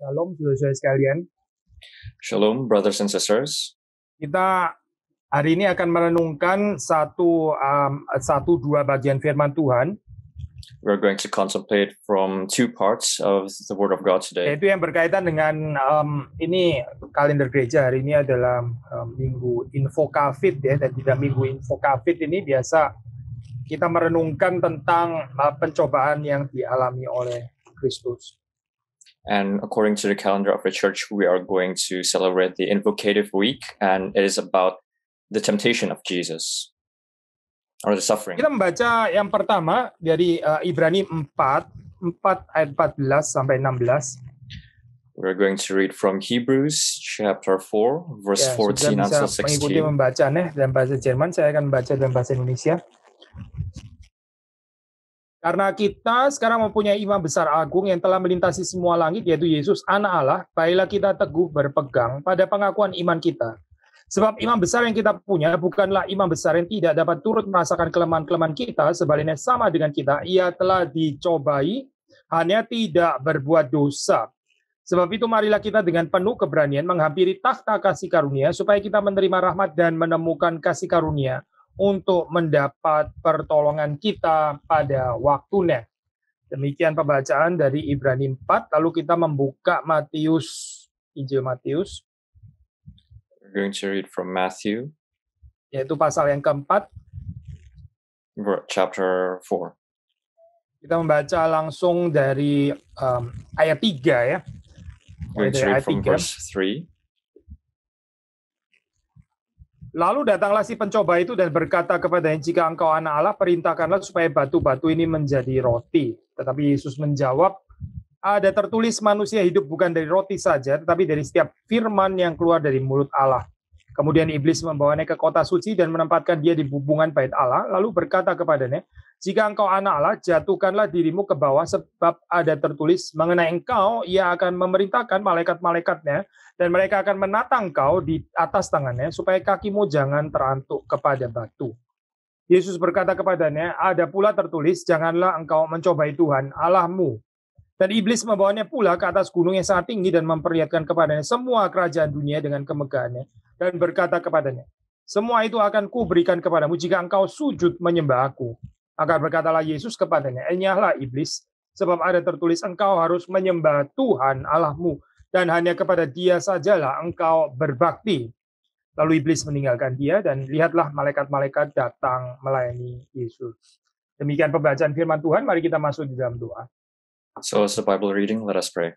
Shalom saudara-saudara sekalian. Shalom brothers and sisters. Kita hari ini akan merenungkan satu um, satu dua bagian firman Tuhan. We're going to contemplate from two parts of the Word of God today. Itu yang berkaitan dengan um, ini kalender gereja hari ini adalah um, minggu info covid ya dan tidak minggu info covid ini biasa kita merenungkan tentang uh, pencobaan yang dialami oleh Kristus. And according to the calendar of the church, we are going to celebrate the Invocative Week, and it is about the temptation of Jesus or the suffering. Kita membaca yang pertama dari uh, Ibrani 4, 4 ayat 14 sampai 16. We're going to read from Hebrews chapter 4 verse ya, 14 until 16. Mengikuti membaca nih dalam bahasa Jerman, saya akan membaca dalam bahasa Indonesia. Karena kita sekarang mempunyai imam besar agung yang telah melintasi semua langit, yaitu Yesus, anak Allah, baiklah kita teguh berpegang pada pengakuan iman kita. Sebab imam besar yang kita punya bukanlah imam besar yang tidak dapat turut merasakan kelemahan-kelemahan kita, sebaliknya sama dengan kita, ia telah dicobai, hanya tidak berbuat dosa. Sebab itu marilah kita dengan penuh keberanian menghampiri takhta kasih karunia, supaya kita menerima rahmat dan menemukan kasih karunia untuk mendapat pertolongan kita pada waktunya. Demikian pembacaan dari Ibrani 4, lalu kita membuka Matius, Injil Matius. We're going to read from Matthew. Yaitu pasal yang keempat. Chapter 4. Kita membaca langsung dari um, ayat 3 ya. We're going to read from verse 3. Lalu datanglah si pencoba itu dan berkata kepadanya, jika engkau anak Allah, perintahkanlah supaya batu-batu ini menjadi roti. Tetapi Yesus menjawab, ada tertulis manusia hidup bukan dari roti saja, tetapi dari setiap firman yang keluar dari mulut Allah. Kemudian iblis membawanya ke kota suci dan menempatkan dia di hubungan bait Allah, lalu berkata kepadanya, jika engkau anak Allah, jatuhkanlah dirimu ke bawah sebab ada tertulis mengenai engkau, ia akan memerintahkan malaikat-malaikatnya dan mereka akan menatang engkau di atas tangannya supaya kakimu jangan terantuk kepada batu. Yesus berkata kepadanya, ada pula tertulis, janganlah engkau mencobai Tuhan Allahmu. Dan iblis membawanya pula ke atas gunung yang sangat tinggi dan memperlihatkan kepadanya semua kerajaan dunia dengan kemegahannya dan berkata kepadanya, semua itu akan kuberikan kepadamu jika engkau sujud menyembah aku. Agar berkatalah Yesus kepadanya, Enyahlah iblis, sebab ada tertulis engkau harus menyembah Tuhan Allahmu, dan hanya kepada dia sajalah engkau berbakti. Lalu iblis meninggalkan dia, dan lihatlah malaikat-malaikat datang melayani Yesus. Demikian pembacaan firman Tuhan, mari kita masuk di dalam doa. So as the Bible reading, let us pray.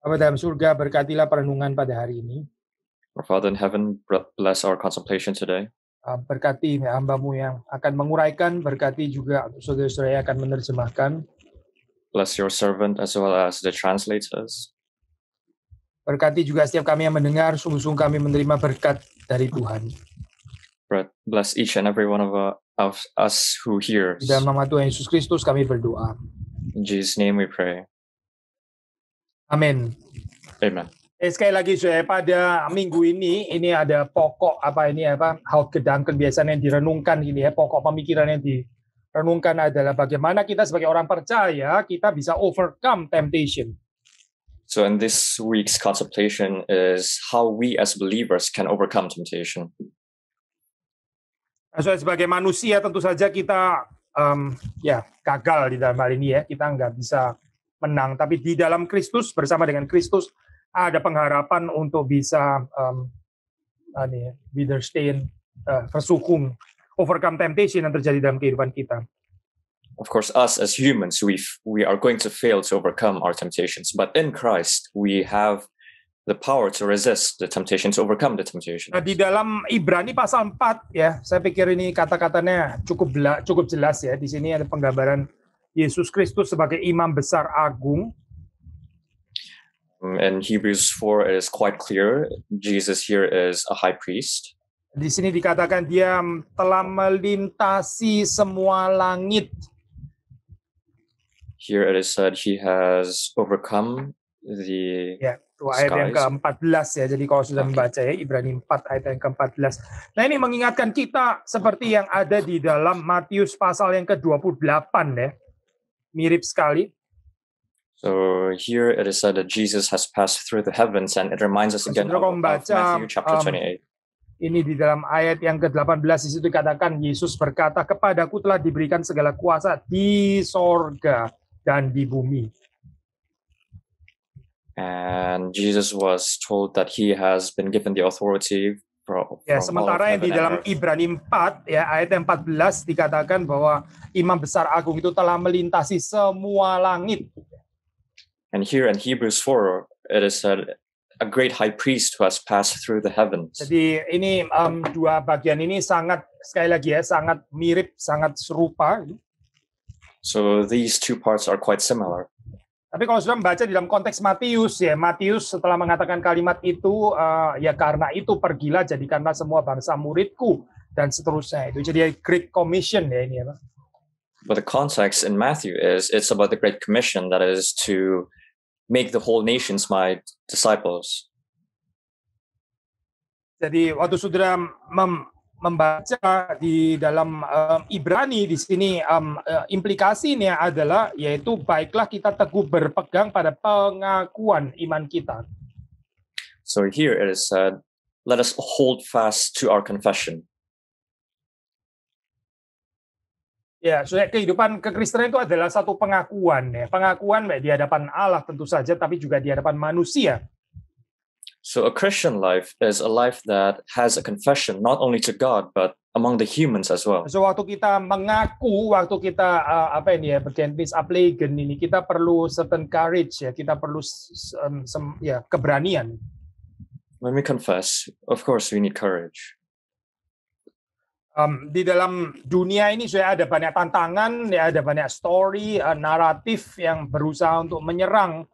Bapa dalam surga, berkatilah perenungan pada hari ini. Our Father in heaven, bless our contemplation today. Ah, berkati ya hambamu yang akan menguraikan, berkati juga saudara-saudara yang akan menerjemahkan. Bless your servant as well as the translators. Berkati juga setiap kami yang mendengar, sungguh-sungguh kami menerima berkat dari Tuhan. Bless each and every one of, our, of us who hears. Dan nama Tuhan Yesus Kristus kami berdoa. In Jesus' name we pray. Amin. Amen. Amen. Eh, sekali lagi saya pada minggu ini ini ada pokok apa ini apa hal kedangkan biasanya yang direnungkan ini ya pokok pemikiran yang direnungkan adalah bagaimana kita sebagai orang percaya kita bisa overcome temptation. So in this week's contemplation is how we as believers can overcome temptation. So, nah, sebagai manusia tentu saja kita um, ya gagal di dalam hal ini ya kita nggak bisa menang tapi di dalam Kristus bersama dengan Kristus ada pengharapan untuk bisa um, ini, withstand, uh, tersukum, overcome temptation yang terjadi dalam kehidupan kita. Of course, us as humans, we we are going to fail to overcome our temptations, but in Christ we have the power to resist the temptation, to overcome the temptation. Nah, di dalam Ibrani pasal 4 ya, saya pikir ini kata-katanya cukup bela, cukup jelas ya. Di sini ada penggambaran Yesus Kristus sebagai imam besar agung In um, Hebrews 4, it is quite clear Jesus here is a high priest. Di sini dikatakan dia telah melintasi semua langit. Here it is said he has overcome the ya, itu ayat skies. yang ke-14 ya. Jadi kalau sudah membaca ya Ibrani 4 ayat yang ke-14. Nah, ini mengingatkan kita seperti yang ada di dalam Matius pasal yang ke-28 ya. Mirip sekali. So here it is said that Jesus has passed through the heavens and it reminds us again of, Matthew chapter 28. Um, ini di dalam ayat yang ke-18 di situ dikatakan Yesus berkata kepadaku telah diberikan segala kuasa di sorga dan di bumi. And Jesus was told that he has been given the authority ya, from, from Ya, sementara yang di dalam Ibrani 4 ya ayat yang 14 dikatakan bahwa imam besar agung itu telah melintasi semua langit And here in Hebrews 4, it is said, a great high priest who has passed through the heavens. Jadi ini um, dua bagian ini sangat sekali lagi ya sangat mirip sangat serupa. So these two parts are quite similar. Tapi kalau sudah membaca di dalam konteks Matius ya Matius setelah mengatakan kalimat itu uh, ya karena itu pergilah jadikanlah semua bangsa muridku dan seterusnya itu jadi Great Commission ya ini ya. But the context in Matthew is it's about the Great Commission that is to make the whole nations my disciples. Jadi waktu saudara mem membaca di dalam um, Ibrani di sini um, uh, implikasinya adalah yaitu baiklah kita teguh berpegang pada pengakuan iman kita. So here it is said, let us hold fast to our confession. Ya, sebenarnya kehidupan kekristenan itu adalah satu pengakuan ya, pengakuan baik di hadapan Allah tentu saja, tapi juga di hadapan manusia. So a Christian life is a life that has a confession not only to God but among the humans as well. So waktu kita mengaku, waktu kita uh, apa ini ya, berjenis aplegen ini, kita perlu certain courage ya, kita perlu um, sem, ya keberanian. When we confess, of course we need courage um, di dalam dunia ini sudah ada banyak tantangan, ya ada banyak story, uh, naratif yang berusaha untuk menyerang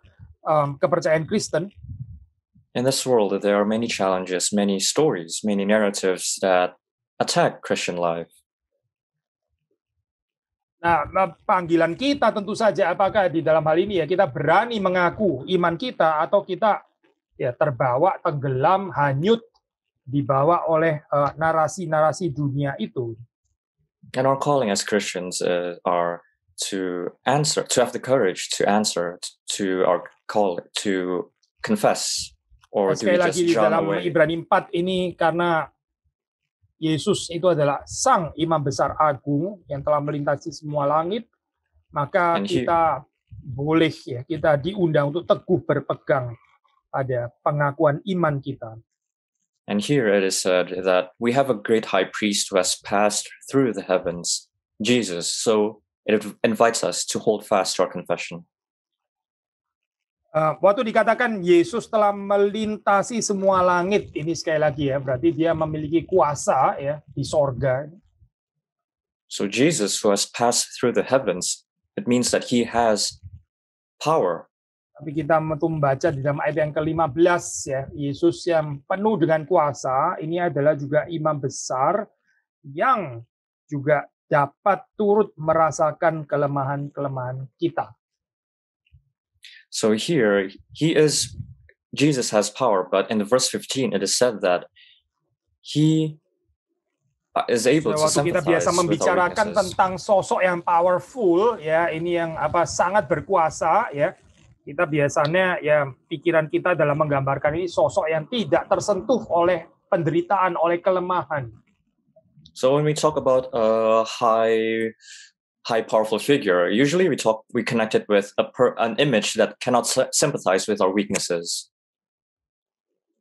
um, kepercayaan Kristen. In this world, there are many challenges, many stories, many narratives that attack Christian life. Nah, panggilan kita tentu saja apakah di dalam hal ini ya kita berani mengaku iman kita atau kita ya terbawa tenggelam hanyut dibawa oleh eh, narasi-narasi uh, dunia itu. And our calling as Christians uh, are to answer, to have the courage to answer to our call, to confess, or do we just lagi run dalam away? Ibrani 4 ini karena Yesus itu adalah sang imam besar agung yang telah melintasi semua langit, maka And kita he, boleh ya, kita diundang untuk teguh berpegang pada pengakuan iman kita. And here it is said that we have a great high priest who has passed through the heavens, Jesus. So it invites us to hold fast to our confession. Uh, waktu dikatakan Yesus telah melintasi semua langit, ini sekali lagi ya, berarti dia memiliki kuasa ya di sorga. So Jesus who has passed through the heavens, it means that he has power tapi kita membaca di dalam ayat yang ke-15 ya, Yesus yang penuh dengan kuasa, ini adalah juga imam besar yang juga dapat turut merasakan kelemahan-kelemahan kita. So here he is Jesus has power, but in the verse 15 it is said that he uh, is able to waktu kita biasa membicarakan tentang sosok yang powerful ya, ini yang apa sangat berkuasa ya kita biasanya ya pikiran kita dalam menggambarkan ini sosok yang tidak tersentuh oleh penderitaan, oleh kelemahan. So when we talk about a high high powerful figure, usually we talk we connect it with a per, an image that cannot sympathize with our weaknesses.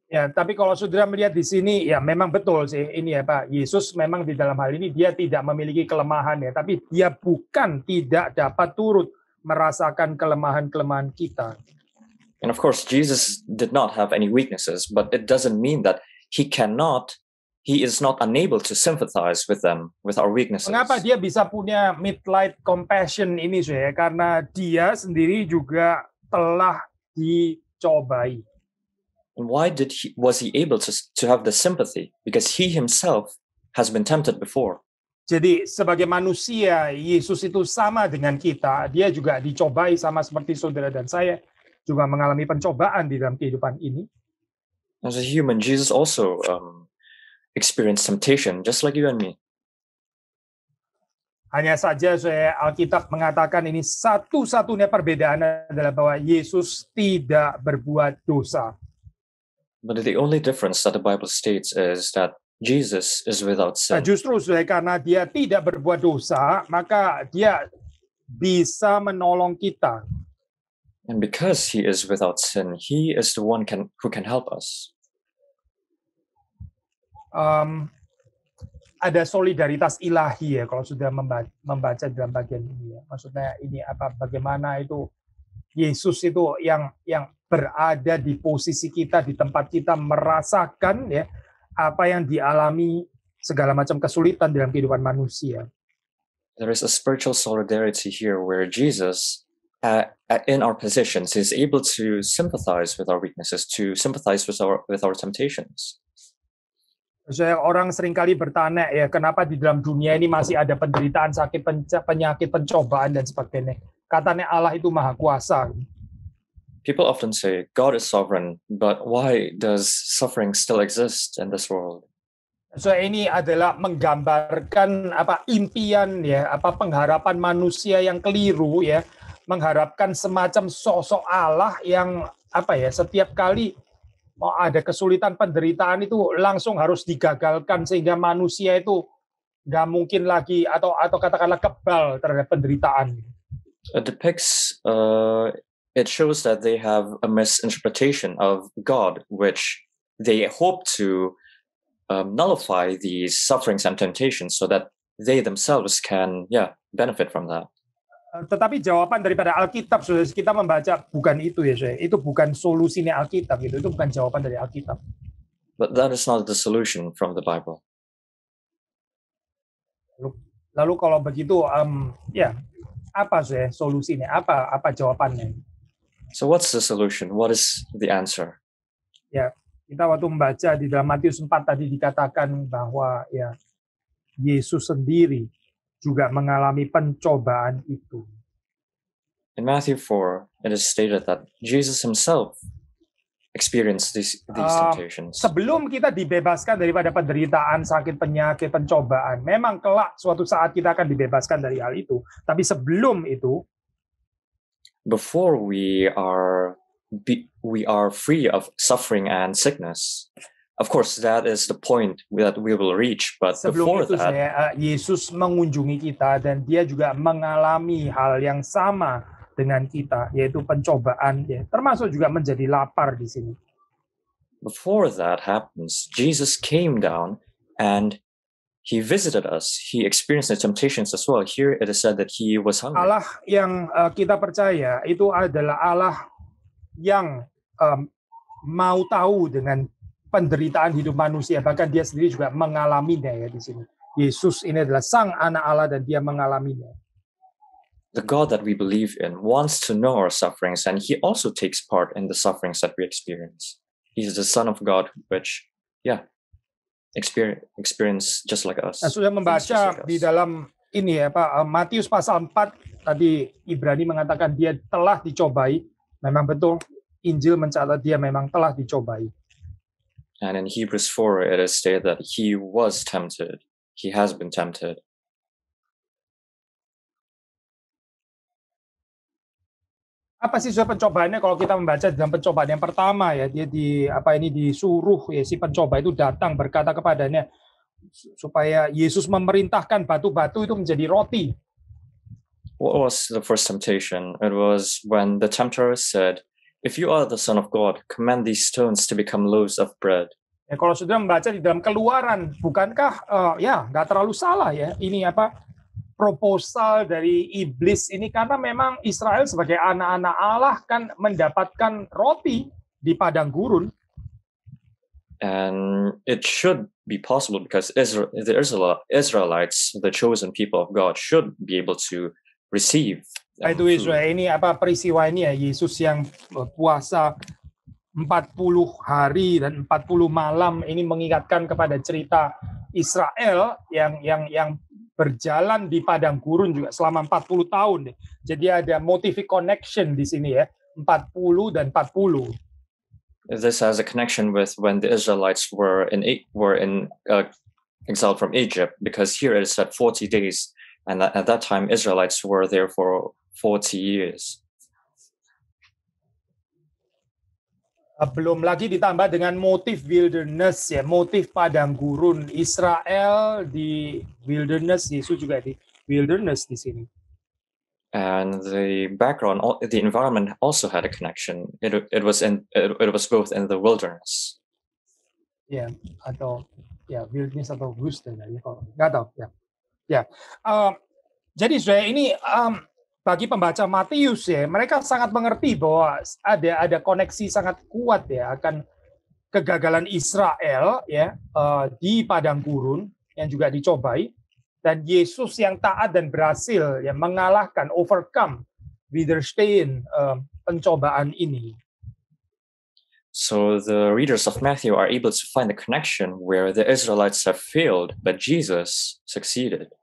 Ya, tapi kalau saudara melihat di sini, ya memang betul sih ini ya Pak. Yesus memang di dalam hal ini dia tidak memiliki kelemahan ya, tapi dia bukan tidak dapat turut merasakan kelemahan-kelemahan kita. And of course, Jesus did not have any weaknesses, but it doesn't mean that he cannot, he is not unable to sympathize with them, with our weaknesses. Mengapa dia bisa punya midlight compassion ini, saya? Karena dia sendiri juga telah dicobai. And why did he was he able to to have the sympathy? Because he himself has been tempted before. Jadi sebagai manusia, Yesus itu sama dengan kita. Dia juga dicobai sama seperti saudara dan saya juga mengalami pencobaan di dalam kehidupan ini. As a human, Jesus also um, experienced temptation, just like you and me. Hanya saja saya Alkitab mengatakan ini satu-satunya perbedaan adalah bahwa Yesus tidak berbuat dosa. But the only difference that the Bible states is that Jesus is without sin. Nah, justru sudah karena dia tidak berbuat dosa, maka dia bisa menolong kita. And because he is without sin, he is the one can, who can help us. Um, ada solidaritas ilahi ya kalau sudah membaca dalam bagian ini ya. Maksudnya ini apa bagaimana itu Yesus itu yang yang berada di posisi kita di tempat kita merasakan ya apa yang dialami segala macam kesulitan dalam kehidupan manusia. There is a spiritual solidarity here where Jesus uh, uh, in our positions is able to sympathize with our weaknesses, to sympathize with our with our temptations. Saya orang seringkali bertanya ya, kenapa di dalam dunia ini masih ada penderitaan, sakit, penyakit, pencobaan dan sebagainya. Katanya Allah itu maha kuasa people often say God is sovereign, but why does suffering still exist in this world? So ini adalah menggambarkan apa impian ya, apa pengharapan manusia yang keliru ya, mengharapkan semacam sosok Allah yang apa ya, setiap kali mau ada kesulitan penderitaan itu langsung harus digagalkan sehingga manusia itu nggak mungkin lagi atau atau katakanlah kebal terhadap penderitaan. It depicts uh, it shows that they have a misinterpretation of God, which they hope to um, nullify these sufferings and temptations so that they themselves can yeah benefit from that. Eh, tetapi jawaban daripada Alkitab, saudara kita membaca bukan itu ya, saudara. Itu bukan solusinya Alkitab gitu. Itu bukan jawaban dari Alkitab. But that is not the solution from the Bible. Lalu, lalu kalau begitu, um, ya yeah. apa sih solusinya? Apa apa jawabannya? So what's the solution? What is the answer? Ya, kita waktu membaca di dalam Matius 4 tadi dikatakan bahwa ya Yesus sendiri juga mengalami pencobaan itu. In Matthew 4, it is stated that Jesus himself experienced these, these ah, temptations. Uh, sebelum kita dibebaskan daripada penderitaan, sakit, penyakit, pencobaan, memang kelak suatu saat kita akan dibebaskan dari hal itu. Tapi sebelum itu, before we are be, we are free of suffering and sickness. Of course, that is the point that we will reach. But Sebelum before itu, that, saya, eh, Yesus mengunjungi kita dan Dia juga mengalami hal yang sama dengan kita, yaitu pencobaan, ya, termasuk juga menjadi lapar di sini. Before that happens, Jesus came down and he visited us. He experienced the temptations as well. Here it is said that he was hungry. Allah yang uh, kita percaya itu adalah Allah yang um, mau tahu dengan penderitaan hidup manusia. Bahkan dia sendiri juga mengalaminya ya di sini. Yesus ini adalah sang anak Allah dan dia mengalaminya. The God that we believe in wants to know our sufferings and he also takes part in the sufferings that we experience. He is the son of God which yeah, experience, just like us. Nah, sudah membaca like di dalam ini ya Pak eh, Matius pasal 4 tadi Ibrani mengatakan dia telah dicobai. Memang betul Injil mencatat dia memang telah dicobai. And in Hebrews 4 it is stated that he was tempted. He has been tempted. apa sih sudah pencobaannya kalau kita membaca dalam pencobaan yang pertama ya dia di apa ini disuruh ya si pencoba itu datang berkata kepadanya supaya Yesus memerintahkan batu-batu itu menjadi roti. What was the first temptation? It was when the tempter said, "If you are the son of God, command these stones to become loaves of bread." Ya, kalau sudah membaca di dalam Keluaran, bukankah uh, ya nggak terlalu salah ya ini apa proposal dari iblis ini karena memang Israel sebagai anak-anak Allah kan mendapatkan roti di padang gurun. And it should be possible because Israel, the Israel, Israelites, the chosen people of God, should be able to receive. Itu Israel ini apa peristiwa ini ya Yesus yang puasa 40 hari dan 40 malam ini mengingatkan kepada cerita Israel yang yang yang berjalan di padang gurun juga selama 40 tahun. Jadi ada motif connection di sini ya, 40 dan 40. This has a connection with when the Israelites were in e, were in uh, exile from Egypt because here it is at 40 days and at that time Israelites were there for 40 years. Eh, belum lagi ditambah dengan motif wilderness ya, motif padang gurun Israel di wilderness, Yesus juga di wilderness di sini. And the background, the environment also had a connection. It, it was in it, it was both in the wilderness. Ya, yeah, atau ya yeah, wilderness atau wilderness ya kalau nggak tahu ya. Yeah. Ya, yeah. um, jadi saya ini um, bagi pembaca Matius ya, mereka sangat mengerti bahwa ada ada koneksi sangat kuat ya akan kegagalan Israel ya eh, di padang gurun yang juga dicobai dan Yesus yang taat dan berhasil yang mengalahkan overcome Widerstein eh, pencobaan ini. So the readers of Matthew are able to find the connection where the Israelites have failed but Jesus succeeded.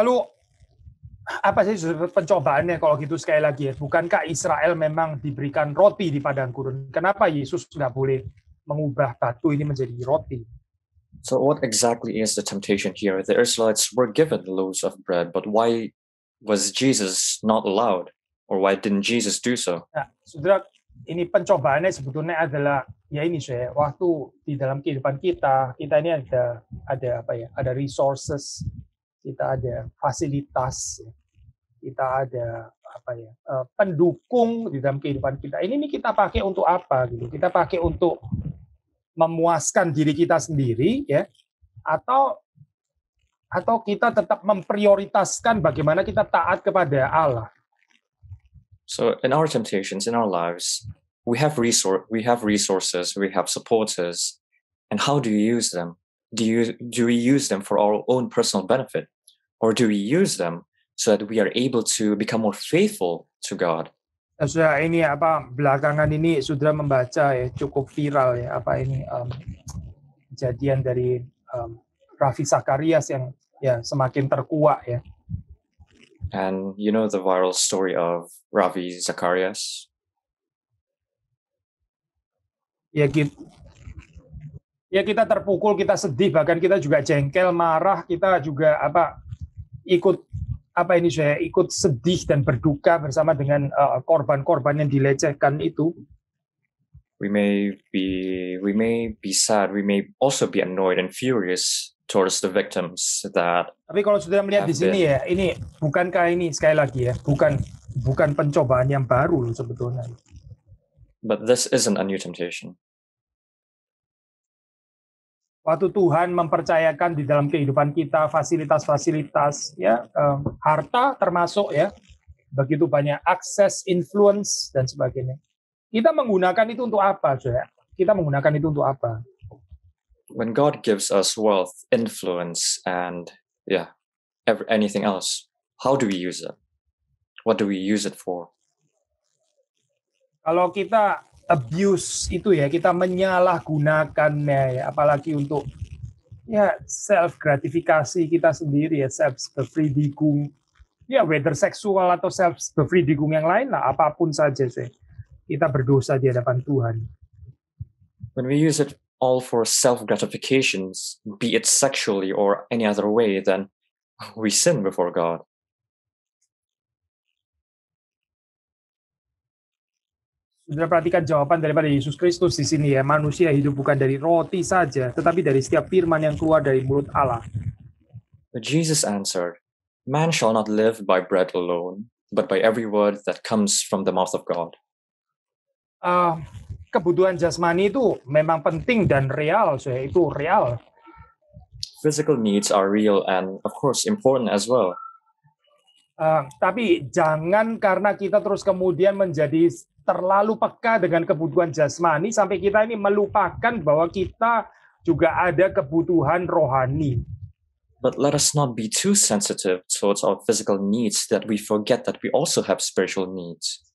Lalu apa sih pencobaannya kalau gitu sekali lagi ya? Bukankah Israel memang diberikan roti di padang gurun? Kenapa Yesus nggak boleh mengubah batu ini menjadi roti? So what exactly is the temptation here? The Israelites were given loaves of bread, but why was Jesus not allowed? Or why didn't Jesus do so? Nah, saudara, ini pencobaannya sebetulnya adalah ya ini saya waktu di dalam kehidupan kita kita ini ada ada apa ya ada resources kita ada fasilitas, kita ada apa ya eh, pendukung di dalam kehidupan kita. Ini nih kita pakai untuk apa gitu? Kita pakai untuk memuaskan diri kita sendiri ya, atau atau kita tetap memprioritaskan bagaimana kita taat kepada Allah. So in our temptations in our lives, we have resource we have resources, we have supporters, and how do you use them? do you do we use them for our own personal benefit or do we use them so that we are able to become more faithful to God nah, ini apa belakangan ini sudah membaca ya cukup viral ya apa ini um, kejadian dari um, Raffi yang ya semakin terkuak ya. And you know the viral story of Ravi Zakarias? Ya gitu, ya kita terpukul, kita sedih, bahkan kita juga jengkel, marah, kita juga apa ikut apa ini saya ikut sedih dan berduka bersama dengan eh, korban-korban uh, yang dilecehkan itu. We may be we may be sad, we may also be annoyed and furious towards the victims that. Tapi kalau sudah melihat di sini ya, ini bukankah ini sekali lagi ya, bukan bukan pencobaan yang baru loh sebetulnya. But this isn't a new temptation waktu Tuhan mempercayakan di dalam kehidupan kita fasilitas-fasilitas ya eh, harta termasuk ya begitu banyak akses influence dan sebagainya kita menggunakan itu untuk apa saudara kita menggunakan itu untuk apa when God gives us wealth influence and yeah every, anything else how do we use it what do we use it for kalau kita abuse itu ya kita menyalahgunakannya ya apalagi untuk ya self gratifikasi kita sendiri ya self befriedigung ya whether seksual atau self befriedigung yang lain lah apapun saja sih kita berdosa di hadapan Tuhan. When we use it all for self gratifications, be it sexually or any other way, then we sin before God. Sudah perhatikan jawaban daripada Yesus Kristus di sini ya. Manusia hidup bukan dari roti saja, tetapi dari setiap firman yang keluar dari mulut Allah. But Jesus answered, Man shall not live by bread alone, but by every word that comes from the mouth of God. Uh, kebutuhan jasmani itu memang penting dan real, so itu real. Physical needs are real and of course important as well. Uh, tapi jangan karena kita terus kemudian menjadi terlalu peka dengan kebutuhan jasmani sampai kita ini melupakan bahwa kita juga ada kebutuhan rohani. But let us not be too sensitive towards our physical needs that we forget that we also have spiritual needs.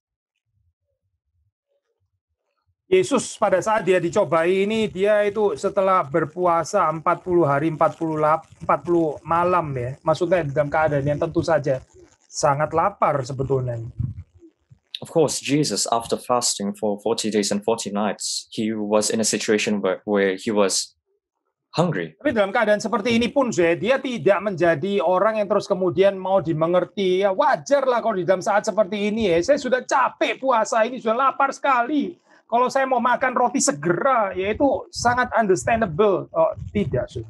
Yesus pada saat dia dicobai ini dia itu setelah berpuasa 40 hari 40 40 malam ya. Maksudnya dalam keadaan yang tentu saja sangat lapar sebetulnya. Of course, Jesus, after fasting for 40 days and 40 nights, he was in a situation where, where he was hungry. Tapi dalam keadaan seperti ini pun Zoe, dia tidak menjadi orang yang terus kemudian mau dimengerti. Ya wajarlah kalau di dalam saat seperti ini ya, saya sudah capek puasa ini, sudah lapar sekali. Kalau saya mau makan roti segera, yaitu sangat understandable. Oh, tidak, Zoe.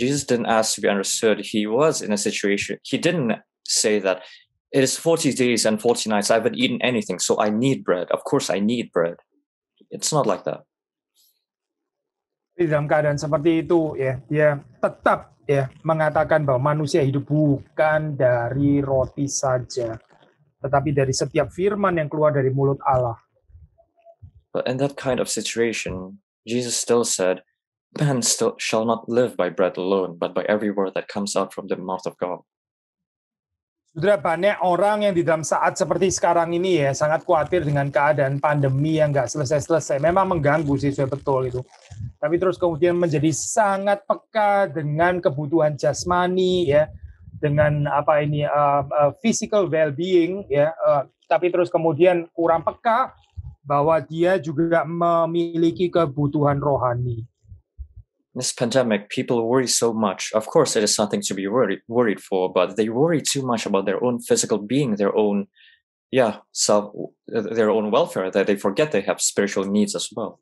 Jesus didn't ask to be understood. He was in a situation. He didn't say that it is 40 days and 40 nights. I haven't eaten anything, so I need bread. Of course, I need bread. It's not like that. Di dalam keadaan seperti itu, ya, dia tetap ya mengatakan bahwa manusia hidup bukan dari roti saja, tetapi dari setiap firman yang keluar dari mulut Allah. But in that kind of situation, Jesus still said, "Man still shall not live by bread alone, but by every word that comes out from the mouth of God." sudah banyak orang yang di dalam saat seperti sekarang ini ya sangat khawatir dengan keadaan pandemi yang nggak selesai-selesai. Memang mengganggu sih, sudah betul itu. Tapi terus kemudian menjadi sangat peka dengan kebutuhan jasmani ya, dengan apa ini uh, uh, physical well-being ya. Uh, tapi terus kemudian kurang peka bahwa dia juga memiliki kebutuhan rohani this pandemic, people worry so much. Of course, it is something to be worried worried for, but they worry too much about their own physical being, their own yeah self, their own welfare that they forget they have spiritual needs as well.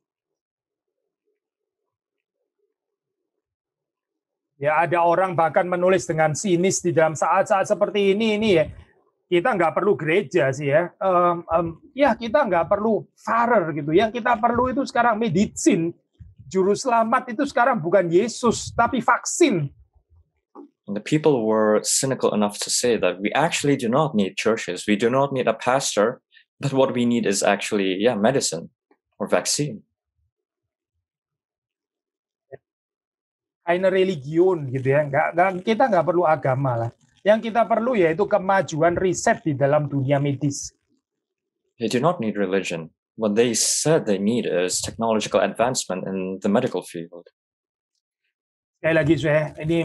Ya, ada orang bahkan menulis dengan sinis di dalam saat-saat seperti ini ini ya. Kita nggak perlu gereja sih ya. Um, um, ya kita nggak perlu farer gitu. Yang kita perlu itu sekarang medicine juru selamat itu sekarang bukan Yesus tapi vaksin. The people were cynical enough to say that we actually do not need churches, we do not need a pastor, but what we need is actually yeah, medicine or vaccine. Keine Religion gitu ya, nggak, kita nggak perlu agama lah. Yang kita perlu yaitu kemajuan riset di dalam dunia medis. They do not need religion what they said they need is technological advancement in the medical field. Sekali lagi, saya eh, ini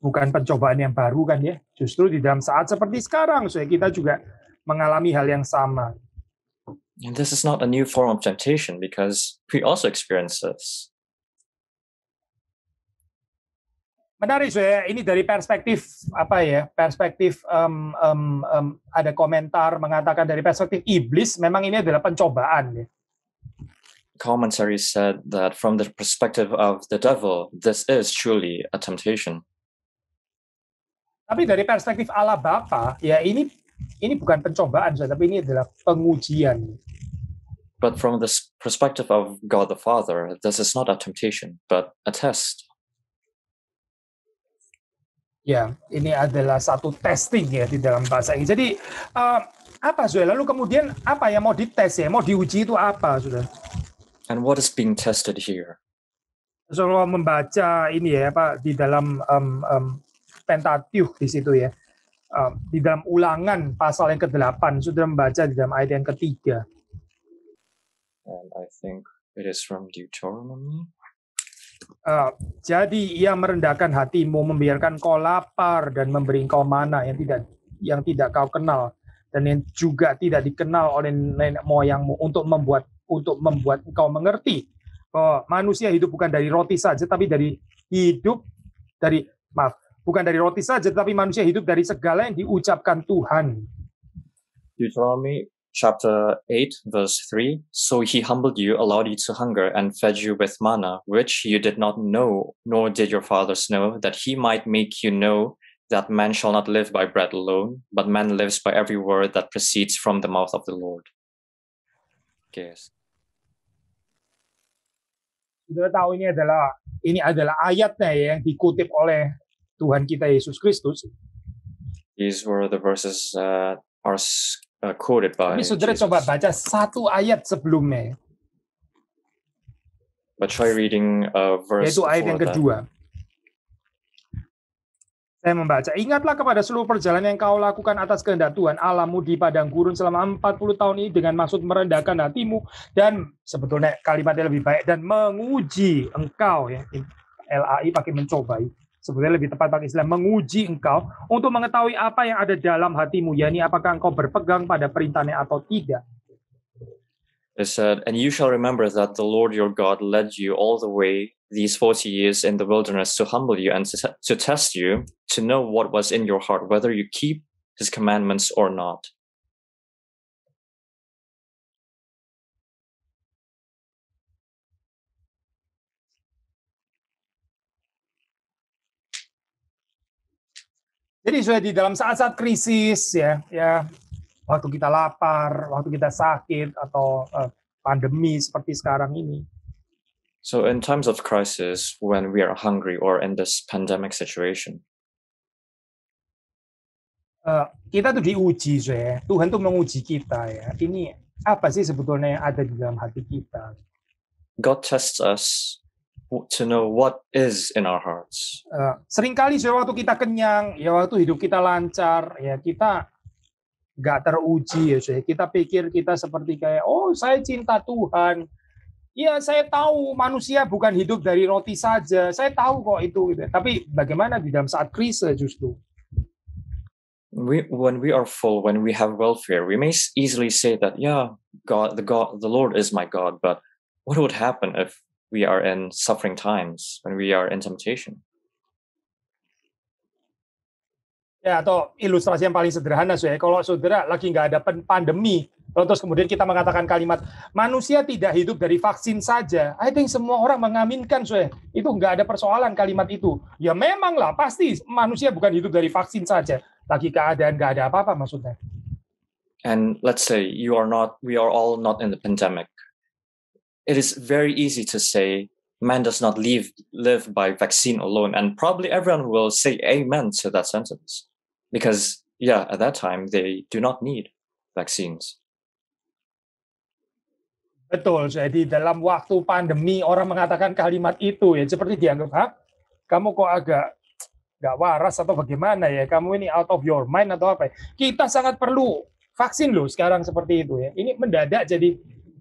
bukan pencobaan yang baru kan ya. Justru di dalam saat seperti sekarang, saya kita juga mengalami hal yang sama. And this is not a new form of temptation because we also experience this. Menarik saya ini dari perspektif apa ya? Perspektif um, um, um, ada komentar mengatakan dari perspektif iblis memang ini adalah pencobaan ya. Commentary said that from the perspective of the devil, this is truly a temptation. Tapi dari perspektif Allah Bapa, ya ini ini bukan pencobaan saja, tapi ini adalah pengujian. But from the perspective of God the Father, this is not a temptation, but a test. Ya, ini adalah satu testing ya di dalam bahasa ini. Jadi uh, apa sudah? Lalu kemudian apa yang mau dites ya? Mau diuji itu apa sudah? And what is being tested here? Soalnya membaca ini ya Pak di dalam um, um, Pentateuch di situ ya. Um, di dalam ulangan pasal yang ke-8 sudah membaca di dalam ayat yang ketiga. And I think it is from Deuteronomy. Uh, jadi ia merendahkan hatimu, membiarkan kau lapar dan memberi kau mana yang tidak yang tidak kau kenal dan yang juga tidak dikenal oleh nenek moyangmu untuk membuat untuk membuat kau mengerti bahwa manusia hidup bukan dari roti saja tapi dari hidup dari maaf bukan dari roti saja tapi manusia hidup dari segala yang diucapkan Tuhan. Deuteronomy chapter 8, verse 3. So he humbled you, allowed you to hunger, and fed you with manna, which you did not know, nor did your fathers know, that he might make you know that man shall not live by bread alone, but man lives by every word that proceeds from the mouth of the Lord. Yes. Kita tahu ini adalah ini adalah ayatnya yang dikutip oleh Tuhan kita Yesus Kristus. These were the verses uh, Uh, quoted by Tapi saudara Jesus. coba baca satu ayat sebelumnya. Ya. But try reading a uh, verse Yaitu ayat yang kedua. That. Saya membaca, ingatlah kepada seluruh perjalanan yang kau lakukan atas kehendak Tuhan Alamu di padang gurun selama 40 tahun ini dengan maksud merendahkan hatimu dan sebetulnya kalimatnya lebih baik dan menguji engkau ya LAI pakai mencobai sebenarnya lebih tepat bagi Islam menguji engkau untuk mengetahui apa yang ada dalam hatimu, yakni apakah engkau berpegang pada perintahnya atau tidak. It said, and you shall remember that the Lord your God led you all the way these 40 years in the wilderness to humble you and to test you, to know what was in your heart, whether you keep his commandments or not. Jadi sudah di dalam saat-saat krisis ya, ya waktu kita lapar, waktu kita sakit atau uh, pandemi seperti sekarang ini. So in times of crisis, when we are hungry or in this pandemic situation, uh, kita tuh diuji, ya. Tuhan tuh menguji kita ya. Ini apa sih sebetulnya yang ada di dalam hati kita? God tests us to know what is in our hearts. Uh, seringkali sewaktu waktu kita kenyang, ya waktu hidup kita lancar, ya kita nggak teruji ya saya. Kita pikir kita seperti kayak, oh saya cinta Tuhan. Ya saya tahu manusia bukan hidup dari roti saja. Saya tahu kok itu. Gitu. Tapi bagaimana di dalam saat krisis justru? We, when we are full, when we have welfare, we may easily say that, yeah, God, the God, the Lord is my God. But what would happen if we are in suffering times, when we are in temptation. Ya, atau ilustrasi yang paling sederhana, ya. Kalau saudara lagi nggak ada pandemi, terus kemudian kita mengatakan kalimat, manusia tidak hidup dari vaksin saja. I think semua orang mengaminkan, ya. Itu nggak ada persoalan kalimat itu. Ya memang lah, pasti manusia bukan hidup dari vaksin saja. Lagi keadaan nggak ada apa-apa maksudnya. And let's say you are not, we are all not in the pandemic it is very easy to say man does not live live by vaccine alone, and probably everyone will say amen to that sentence because yeah, at that time they do not need vaccines. Betul. Jadi dalam waktu pandemi orang mengatakan kalimat itu ya seperti dianggap ha Kamu kok agak nggak waras atau bagaimana ya? Kamu ini out of your mind atau apa? Ya? Kita sangat perlu vaksin loh sekarang seperti itu ya. Ini mendadak jadi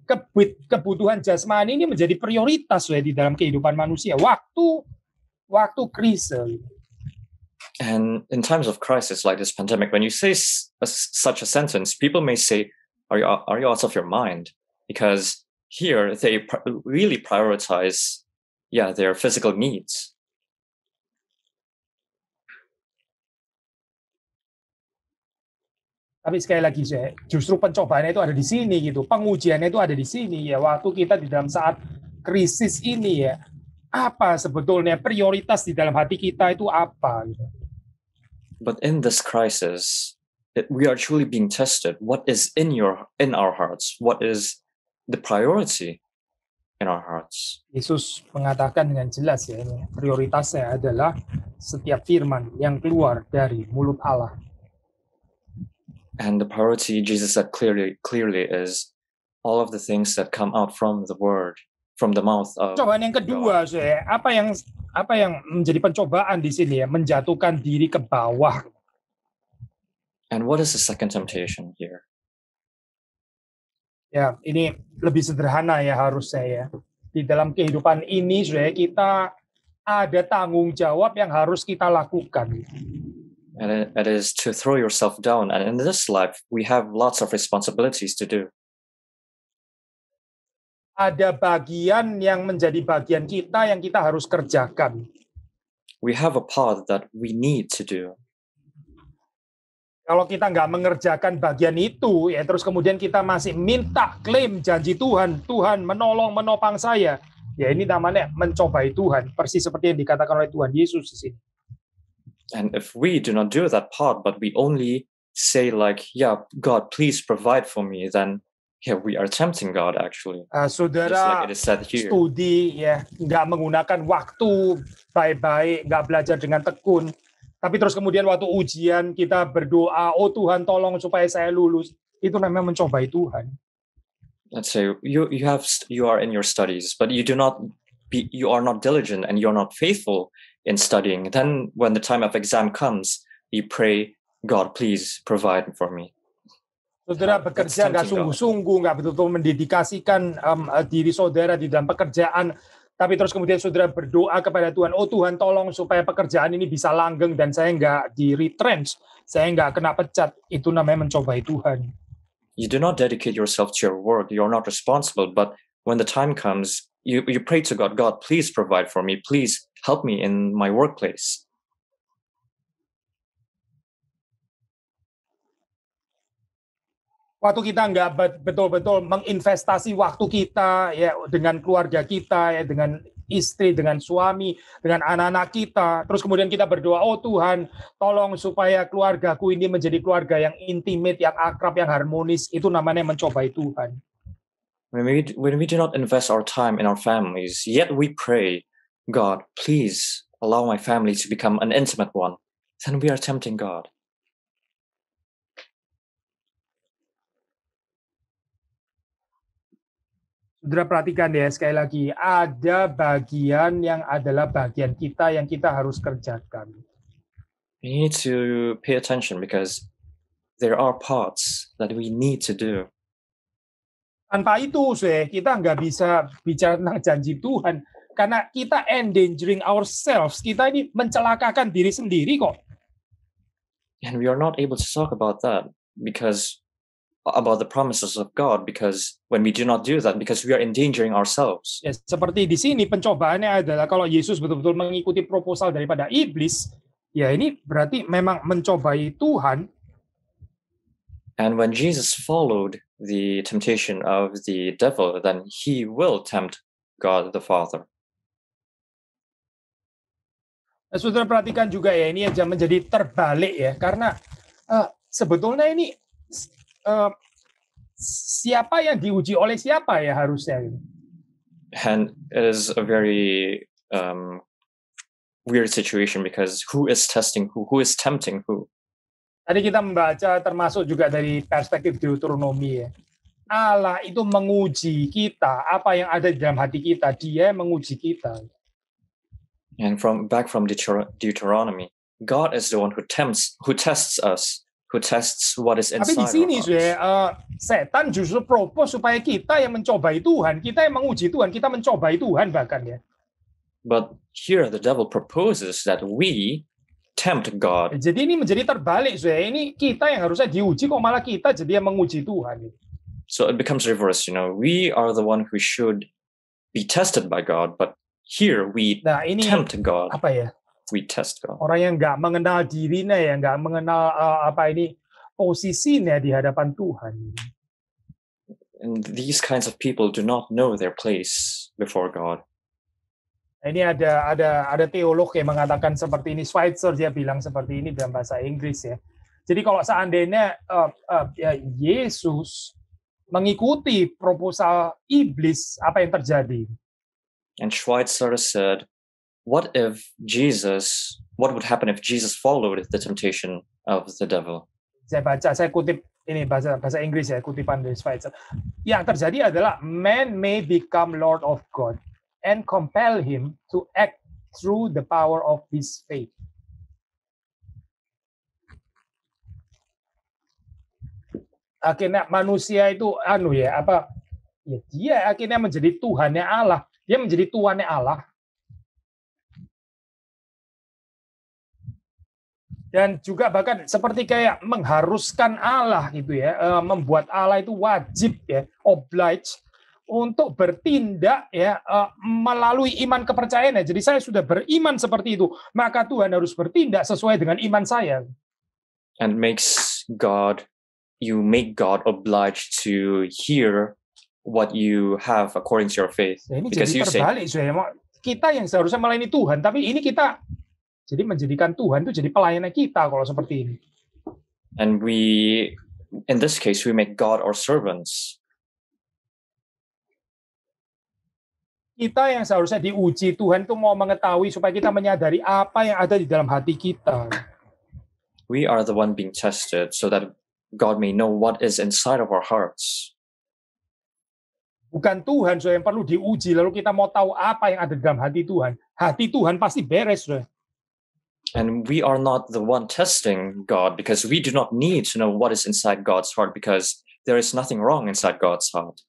kebut, kebutuhan jasmani ini menjadi prioritas ya di dalam kehidupan manusia waktu waktu krisis. And in times of crisis like this pandemic, when you say such a sentence, people may say, "Are you are you out of your mind?" Because here they really prioritize, yeah, their physical needs Tapi sekali lagi saya justru pencobaannya itu ada di sini gitu, pengujiannya itu ada di sini ya. Waktu kita di dalam saat krisis ini ya, apa sebetulnya prioritas di dalam hati kita itu apa? Gitu. But in this crisis, we are truly being tested. What is in your in our hearts? What is the priority in our hearts? Yesus mengatakan dengan jelas ya, prioritasnya adalah setiap firman yang keluar dari mulut Allah And the priority Jesus said clearly, clearly is all of the things that come out from the word, from the mouth of Cobaan yang kedua, saya apa yang apa yang menjadi pencobaan di sini ya, menjatuhkan diri ke bawah. And what is the second temptation here? Ya, ini lebih sederhana ya harus saya ya. Di dalam kehidupan ini, saya kita ada tanggung jawab yang harus kita lakukan and it is to throw yourself down. And in this life, we have lots of responsibilities to do. Ada bagian yang menjadi bagian kita yang kita harus kerjakan. We have a part that we need to do. Kalau kita nggak mengerjakan bagian itu, ya terus kemudian kita masih minta klaim janji Tuhan, Tuhan menolong, menopang saya. Ya ini namanya mencobai Tuhan, persis seperti yang dikatakan oleh Tuhan Yesus di sini. And if we do not do that part, but we only say like, yeah, God, please provide for me, then yeah, we are tempting God actually. Uh, saudara like it is said here. studi ya, nggak menggunakan waktu baik-baik, nggak belajar dengan tekun, tapi terus kemudian waktu ujian kita berdoa, oh Tuhan tolong supaya saya lulus, itu namanya mencobai Tuhan. Let's say you you have you are in your studies, but you do not be, you are not diligent and you are not faithful in studying. Then, when the time of exam comes, you pray, God, please provide for me. Saudara nah, bekerja nggak sungguh-sungguh, nggak betul-betul mendedikasikan um, diri saudara di dalam pekerjaan, tapi terus kemudian saudara berdoa kepada Tuhan, oh Tuhan tolong supaya pekerjaan ini bisa langgeng dan saya nggak di retrench, saya nggak kena pecat. Itu namanya mencobai Tuhan. You do not dedicate yourself to your work. You're not responsible. But when the time comes, you you pray to God. God, please provide for me. Please help me in my workplace waktu kita nggak betul-betul menginvestasi waktu kita ya dengan keluarga kita ya dengan istri dengan suami dengan anak-anak kita terus kemudian kita berdoa oh Tuhan tolong supaya keluargaku ini menjadi keluarga yang intimate yang akrab yang harmonis itu namanya mencobai Tuhan when we when we do not invest our time in our families yet we pray God, please allow my family to become an intimate one, then we are tempting God. Saudara perhatikan ya sekali lagi, ada bagian yang adalah bagian kita yang kita harus kerjakan. We need to pay attention because there are parts that we need to do. Tanpa itu, saya kita nggak bisa bicara tentang janji Tuhan karena kita endangering ourselves, kita ini mencelakakan diri sendiri kok. And we are not able to talk about that because about the promises of God because when we do not do that because we are endangering ourselves. Yes, ya, seperti di sini pencobaannya adalah kalau Yesus betul-betul mengikuti proposal daripada iblis, ya ini berarti memang mencobai Tuhan. And when Jesus followed the temptation of the devil, then he will tempt God the Father. Nah, saudara perhatikan juga ya ini yang menjadi terbalik ya karena uh, sebetulnya ini uh, siapa yang diuji oleh siapa ya harusnya ini. And it is a very um, weird situation because who is testing who, who is tempting who. Tadi kita membaca termasuk juga dari perspektif Deuteronomi ya. Allah itu menguji kita, apa yang ada di dalam hati kita, dia menguji kita and from back from Deuteronomy. God is the one who tempts, who tests us, who tests what is inside. Tapi di sini sudah eh, uh, setan justru propose supaya kita yang mencobai Tuhan, kita yang menguji Tuhan, kita mencobai Tuhan bahkan ya. But here the devil proposes that we tempt God. Jadi ini menjadi terbalik sudah. Ini kita yang harusnya diuji kok malah kita jadi yang menguji Tuhan. Ya. So it becomes reverse, you know. We are the one who should be tested by God, but here we nah, ini tempt God. Apa ya? We test God. Orang yang nggak mengenal dirinya ya, nggak mengenal uh, apa ini posisinya di hadapan Tuhan. And these kinds of people do not know their place before God. Nah, ini ada ada ada teolog yang mengatakan seperti ini Schweitzer dia bilang seperti ini dalam bahasa Inggris ya. Jadi kalau seandainya uh, uh, ya Yesus mengikuti proposal iblis apa yang terjadi? And Schweitzer said, What if Jesus, what would happen if Jesus followed the temptation of the devil? Saya baca, saya kutip ini bahasa bahasa Inggris ya kutipan dari Schweitzer. Yang terjadi adalah man may become lord of God and compel him to act through the power of his faith. Akhirnya manusia itu anu ya apa ya dia akhirnya menjadi Tuhannya Allah dia menjadi tuannya Allah. Dan juga bahkan seperti kayak mengharuskan Allah gitu ya, e, membuat Allah itu wajib ya, oblige untuk bertindak ya e, melalui iman kepercayaannya. Jadi saya sudah beriman seperti itu, maka Tuhan harus bertindak sesuai dengan iman saya. And makes God you make God obliged to hear what you have according to your faith. Ya, ini Because jadi terbalik, say, kita yang seharusnya melayani Tuhan, tapi ini kita jadi menjadikan Tuhan itu jadi pelayanan kita kalau seperti ini. And we, in this case, we make God our servants. Kita yang seharusnya diuji Tuhan itu mau mengetahui supaya kita menyadari apa yang ada di dalam hati kita. We are the one being tested so that God may know what is inside of our hearts. Bukan Tuhan so, yang perlu diuji, lalu kita mau tahu apa yang ada dalam hati Tuhan. Hati Tuhan pasti beres. So. And we are not the one testing God because we do not need to know what is inside God's heart because there is nothing wrong inside God's heart.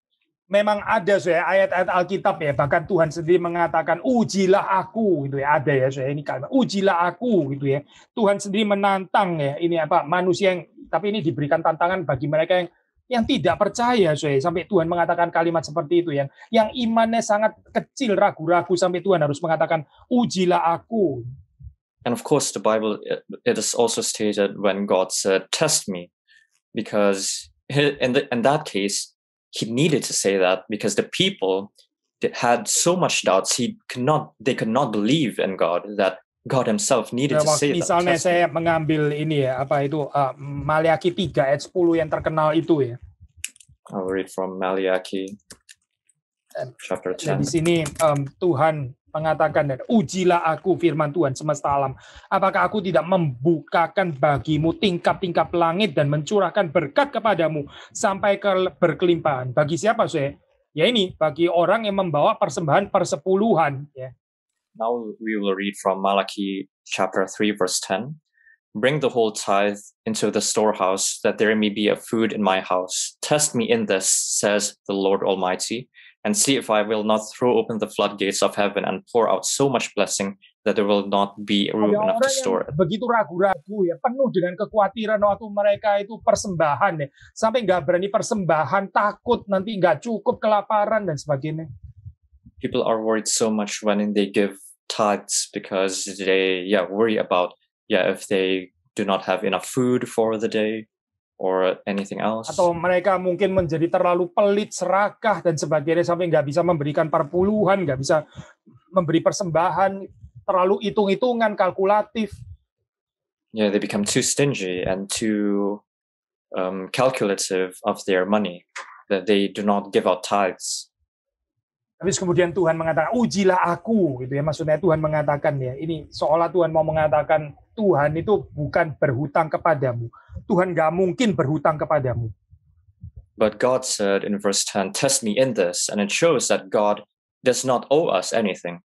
Memang ada so, ya ayat-ayat Alkitab ya bahkan Tuhan sendiri mengatakan ujilah aku gitu ya ada ya so, ya, ini kalimat ujilah aku gitu ya Tuhan sendiri menantang ya ini apa manusia yang tapi ini diberikan tantangan bagi mereka yang yang tidak percaya saya sampai Tuhan mengatakan kalimat seperti itu yang yang imannya sangat kecil ragu-ragu sampai Tuhan harus mengatakan ujilah aku and of course the bible it is also stated when god said test me because in, the, in that case he needed to say that because the people had so much doubts he could they could not believe in god that God himself needed to say misalnya that. saya mengambil ini ya, apa itu uh, Maliaki 3 ayat 10 yang terkenal itu ya. I'll read from Malachi chapter 10. Nah, di sini um, Tuhan mengatakan dan ujilah aku firman Tuhan semesta alam. Apakah aku tidak membukakan bagimu tingkap-tingkap langit dan mencurahkan berkat kepadamu sampai ke berkelimpahan? Bagi siapa saya? Ya ini bagi orang yang membawa persembahan persepuluhan ya Now we will read from Malachi chapter 3, verse 10. Bring the whole tithe into the storehouse, that there may be a food in my house. Test me in this, says the Lord Almighty, and see if I will not throw open the floodgates of heaven and pour out so much blessing that there will not be room enough to store it. Begitu ragu-ragu ya, penuh dengan kekhawatiran waktu mereka itu persembahan ya, sampai nggak berani persembahan, takut nanti nggak cukup kelaparan dan sebagainya. People are worried so much when they give tags because they yeah worry about yeah if they do not have enough food for the day or anything else. Atau mereka mungkin menjadi terlalu pelit, serakah dan sebagainya sampai nggak bisa memberikan perpuluhan, nggak bisa memberi persembahan, terlalu hitung-hitungan, kalkulatif. Yeah, they become too stingy and too um, calculative of their money that they do not give out tithes. Tapi kemudian Tuhan mengatakan, ujilah aku, gitu ya. Maksudnya Tuhan mengatakan ya, ini seolah Tuhan mau mengatakan, Tuhan itu bukan berhutang kepadamu. Tuhan gak mungkin berhutang kepadamu. But God said in verse 10, test me in this, and it shows that God does not owe us anything.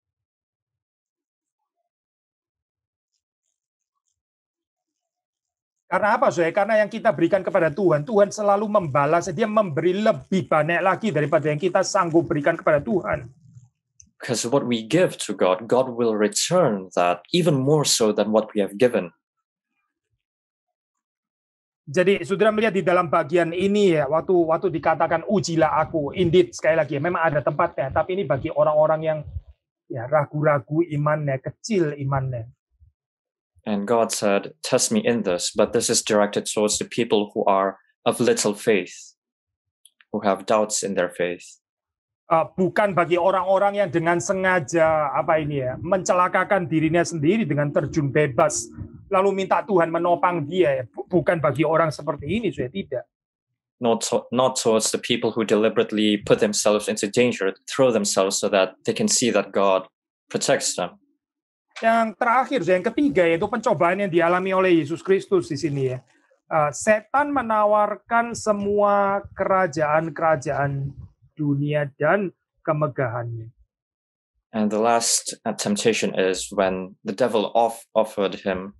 Karena apa, Zoe? Karena yang kita berikan kepada Tuhan, Tuhan selalu membalas. Dia memberi lebih banyak lagi daripada yang kita sanggup berikan kepada Tuhan. Because what we give to God, God will return that even more so than what we have given. Jadi saudara melihat di dalam bagian ini ya, waktu waktu dikatakan ujilah aku, indeed sekali lagi ya, memang ada tempatnya, tapi ini bagi orang-orang yang ya ragu-ragu imannya, kecil imannya. And God said, Test me in this, but this is directed towards the people who are of little faith, who have doubts in their faith. Uh, bukan bagi orang-orang yang dengan sengaja apa ini ya mencelakakan dirinya sendiri dengan terjun bebas lalu minta Tuhan menopang dia ya. bukan bagi orang seperti ini sudah tidak not to, not towards the people who deliberately put themselves into danger throw themselves so that they can see that God protects them yang terakhir, yang ketiga yaitu pencobaan yang dialami oleh Yesus Kristus di sini ya. Eh, setan menawarkan semua kerajaan-kerajaan dunia dan kemegahannya. And the last uh, temptation is when the devil off offered him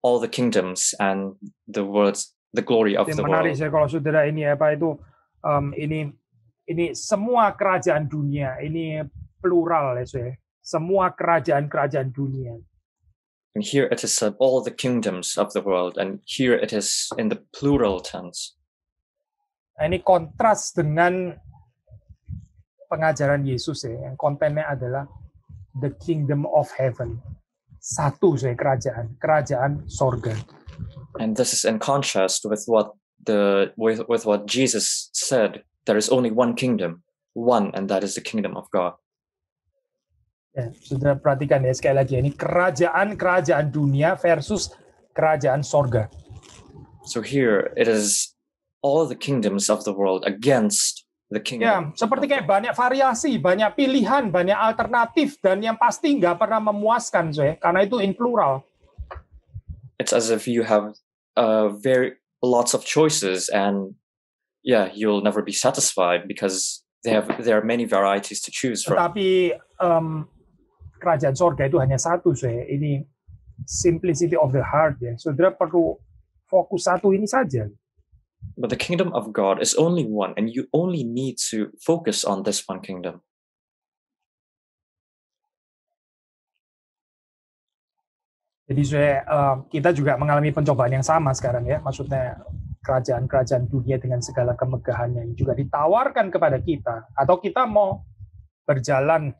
all the kingdoms and the world's the glory of the menarik world. Menarik kalau saudara ini apa itu um, ini ini semua kerajaan dunia ini plural ya saya semua kerajaan-kerajaan dunia. And here it is uh, all the kingdoms of the world, and here it is in the plural tense. Nah, ini kontras dengan pengajaran Yesus ya, yang kontennya adalah the kingdom of heaven. Satu saya kerajaan, kerajaan sorga. And this is in contrast with what the with, with what Jesus said, there is only one kingdom, one, and that is the kingdom of God. Ya, sudah perhatikan ya sekali lagi ya, ini kerajaan-kerajaan dunia versus kerajaan sorga. So here it is all the kingdoms of the world against the kingdom. Ya, seperti kayak banyak variasi, banyak pilihan, banyak alternatif dan yang pasti nggak pernah memuaskan, ya, karena itu in plural. It's as if you have uh, very lots of choices and yeah, you'll never be satisfied because they have there are many varieties to choose from. Tapi um, kerajaan sorga itu hanya satu, saya ini simplicity of the heart ya. Saudara perlu fokus satu ini saja. But the kingdom of God is only one, and you only need to focus on this one kingdom. Jadi saya, eh, kita juga mengalami pencobaan yang sama sekarang ya, maksudnya kerajaan-kerajaan dunia dengan segala kemegahannya juga ditawarkan kepada kita, atau kita mau berjalan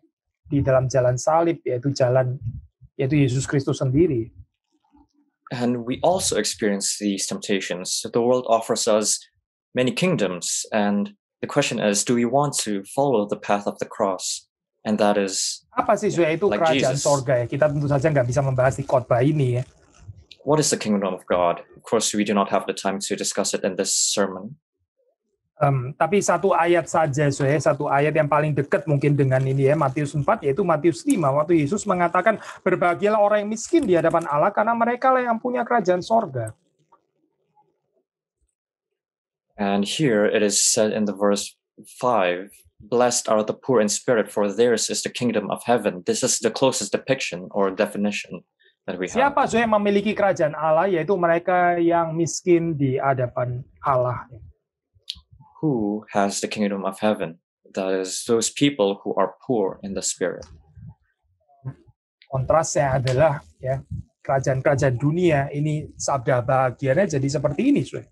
di dalam jalan salib yaitu jalan yaitu Yesus Kristus sendiri. And we also experience these temptations. The world offers us many kingdoms and the question is do we want to follow the path of the cross and that is apa sih yeah, itu like kerajaan Jesus. sorga ya kita tentu saja nggak bisa membahas di khotbah ini ya what is the kingdom of god of course we do not have the time to discuss it in this sermon Um, tapi satu ayat saja, ya, satu ayat yang paling dekat mungkin dengan ini ya Matius 4 yaitu Matius 5 waktu Yesus mengatakan berbahagialah orang yang miskin di hadapan Allah karena mereka lah yang punya kerajaan sorga. And here it is said in the verse 5, blessed are the poor in spirit for theirs is the kingdom of heaven. This is the closest depiction or definition that we have. Siapa yang memiliki kerajaan Allah yaitu mereka yang miskin di hadapan Allah who has the kingdom of heaven. That is those people who are poor in the spirit. Kontrasnya adalah ya kerajaan-kerajaan dunia ini sabda bahagianya jadi seperti ini, sudah.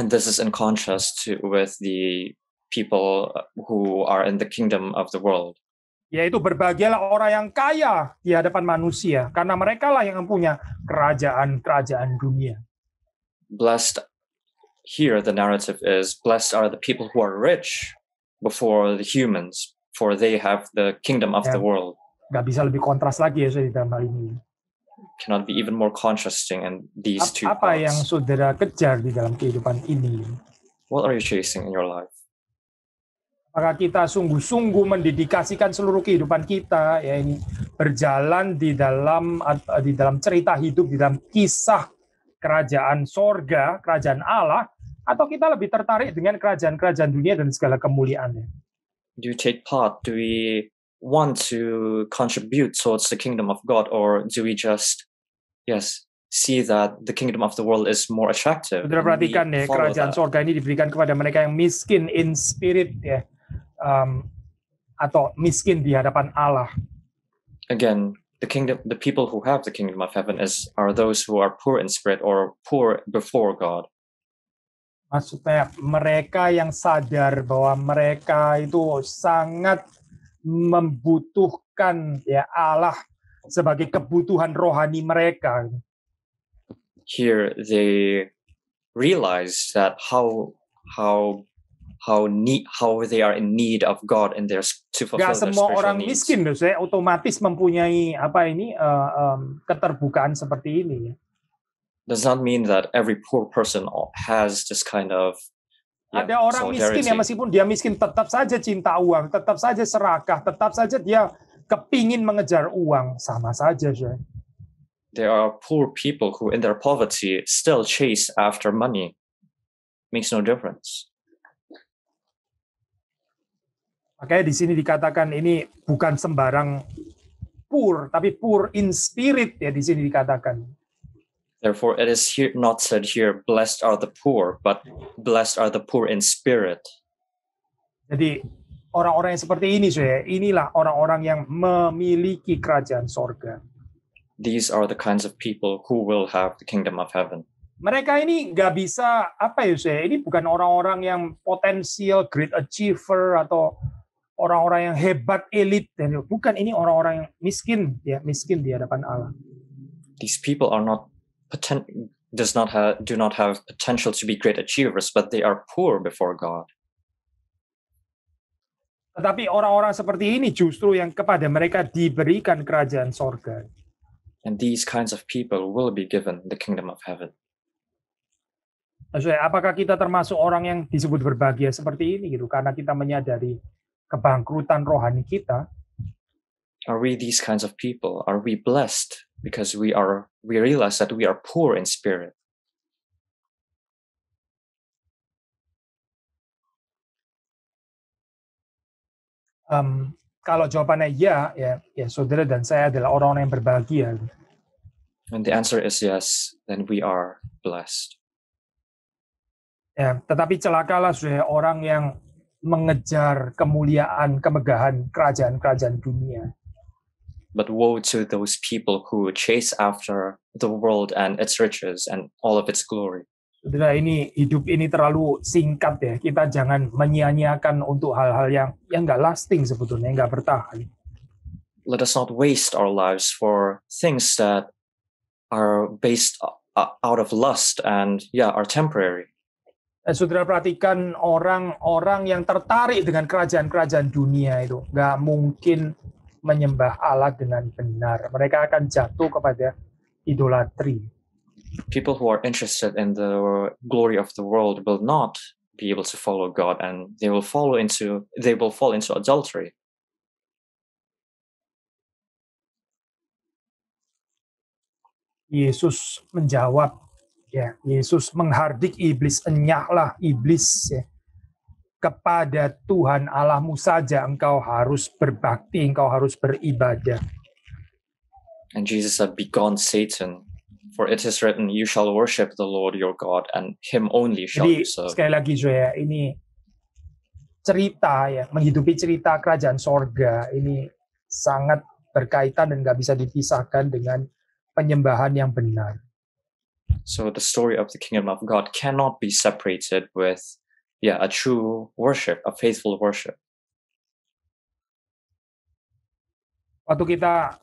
And this is in contrast to, with the people who are in the kingdom of the world. Yaitu berbahagialah orang yang kaya di hadapan manusia, karena mereka lah yang punya kerajaan-kerajaan dunia. Blessed here the narrative is blessed are the people who are rich before the humans for they have the kingdom of yeah. the ya. world Gak bisa lebih kontras lagi ya saya dalam hal ini cannot be even more contrasting in these two apa yang saudara kejar di dalam kehidupan ini what are you chasing in your life Apakah kita sungguh-sungguh mendedikasikan seluruh kehidupan kita ya ini berjalan di dalam di dalam cerita hidup di dalam kisah kerajaan sorga kerajaan Allah atau kita lebih tertarik dengan kerajaan-kerajaan dunia dan segala kemuliaannya? Do you take part? Do we want to contribute towards the kingdom of God, or do we just, yes, see that the kingdom of the world is more attractive? Sudah perhatikan ya, kerajaan that. sorga ini diberikan kepada mereka yang miskin in spirit ya, um, atau miskin di hadapan Allah. Again, the kingdom, the people who have the kingdom of heaven is are those who are poor in spirit or poor before God maksudnya mereka yang sadar bahwa mereka itu sangat membutuhkan ya Allah sebagai kebutuhan rohani mereka. Here they realize that how how how need how they are in need of God and their to fulfill Gak semua their orang needs. miskin saya otomatis mempunyai apa ini uh, um, keterbukaan seperti ini does not mean that every poor person has this kind of yeah, ada orang miskin ya meskipun dia miskin tetap saja cinta uang, tetap saja serakah, tetap saja dia kepingin mengejar uang sama saja, sih There are poor people who in their poverty still chase after money. Makes no difference. Makanya di sini dikatakan ini bukan sembarang poor, tapi poor in spirit ya di sini dikatakan Therefore, it is here, not said here, blessed are the poor, but blessed are the poor in spirit. Jadi orang-orang yang seperti ini, saya inilah orang-orang yang memiliki kerajaan sorga. These are the kinds of people who will have the kingdom of heaven. Mereka ini nggak bisa apa ya, saya ini bukan orang-orang yang potensial great achiever atau orang-orang yang hebat elit dan bukan ini orang-orang yang miskin ya miskin di hadapan Allah. These people are not poten- does not have do not have potential to be great achievers, but they are poor before God. Tetapi orang-orang seperti ini justru yang kepada mereka diberikan kerajaan sorga. And these kinds of people will be given the kingdom of heaven. Nah, apakah kita termasuk orang yang disebut berbahagia seperti ini gitu karena kita menyadari kebangkrutan rohani kita? Are we these kinds of people? Are we blessed because we are we realize that we are poor in spirit um, kalau jawabannya ya, ya, ya saudara dan saya adalah orang yang berbahagia. And the answer is yes, then we are blessed. Ya, tetapi celakalah sudah orang yang mengejar kemuliaan, kemegahan kerajaan-kerajaan dunia. But woe to those people who chase after the world and its riches and all of its glory. Saudara, ini hidup ini terlalu singkat ya. Kita jangan menyia-nyiakan untuk hal-hal yang yang nggak lasting sebetulnya, nggak bertahan. Let us not waste our lives for things that are based uh, out of lust and yeah, are temporary. Eh, saudara perhatikan orang-orang yang tertarik dengan kerajaan-kerajaan dunia itu nggak mungkin menyembah Allah dengan benar. Mereka akan jatuh kepada idolatri. People who are interested in the glory of the world will not be able to follow God and they will follow into they will fall into adultery. Yesus menjawab ya, Yesus menghardik iblis, enyahlah iblis ya kepada Tuhan Allahmu saja engkau harus berbakti, engkau harus beribadah. And Jesus said, Begone, Satan, for it is written, You shall worship the Lord your God, and Him only shall Jadi, you serve. Sekali lagi, Joya, ini cerita ya, menghidupi cerita kerajaan sorga ini sangat berkaitan dan nggak bisa dipisahkan dengan penyembahan yang benar. So the story of the kingdom of God cannot be separated with yeah, a true worship, a faithful worship. Waktu kita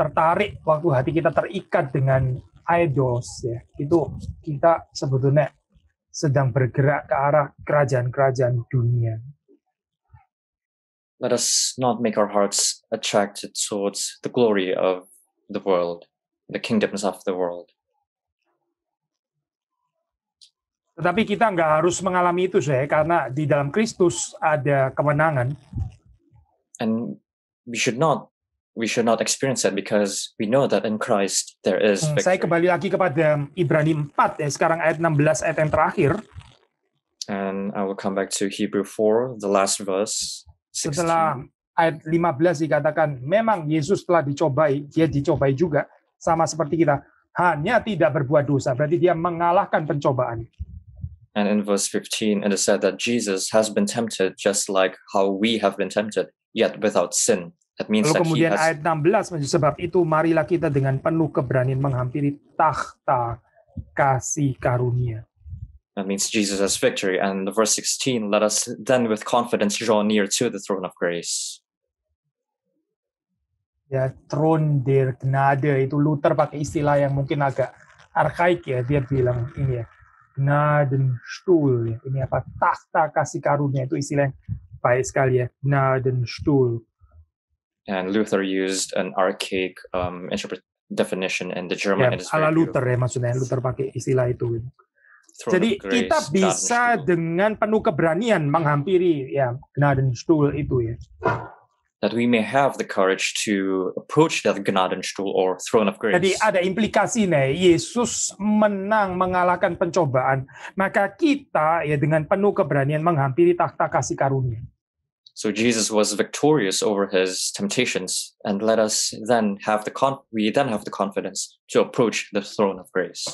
tertarik, waktu hati kita terikat dengan idols ya, itu kita sebetulnya sedang bergerak ke arah kerajaan-kerajaan dunia. Let us not make our hearts attracted towards the glory of the world, the kingdoms of the world. Tetapi kita nggak harus mengalami itu, saya karena di dalam Kristus ada kemenangan. And we should not we should not experience that because we know that in Christ there is hmm, victory. Saya kembali lagi kepada Ibrani 4 ya, sekarang ayat 16 ayat yang terakhir. And I will come back to Hebrew 4, the last verse. 16. Setelah ayat 15 dikatakan, memang Yesus telah dicobai, dia dicobai juga, sama seperti kita, hanya tidak berbuat dosa. Berarti dia mengalahkan pencobaan. And in verse 15, it is said that Jesus has been tempted just like how we have been tempted, yet without sin. That means Lalu that kemudian he ayat 16, sebab itu marilah kita dengan penuh keberanian menghampiri takhta kasih karunia. That means Jesus has victory. And verse 16, let us then with confidence draw near to the throne of grace. Ya, throne der Gnade itu Luther pakai istilah yang mungkin agak arkaik ya. Dia bilang ini ya, Gnadenstuhl. Ini apa? Tahta kasih karunia itu istilah yang baik sekali ya. Gnadenstuhl. And Luther used an archaic um, definition in the German. Yeah, ala Luther ya maksudnya. Luther pakai istilah itu. Jadi kita bisa dengan penuh keberanian menghampiri ya Gnadenstuhl itu ya that we may have the courage to approach that Gnadenstuhl or throne of grace. Jadi ada implikasi nih, Yesus menang mengalahkan pencobaan, maka kita ya dengan penuh keberanian menghampiri takhta kasih karunia. So Jesus was victorious over his temptations, and let us then have the con- we then have the confidence to approach the throne of grace.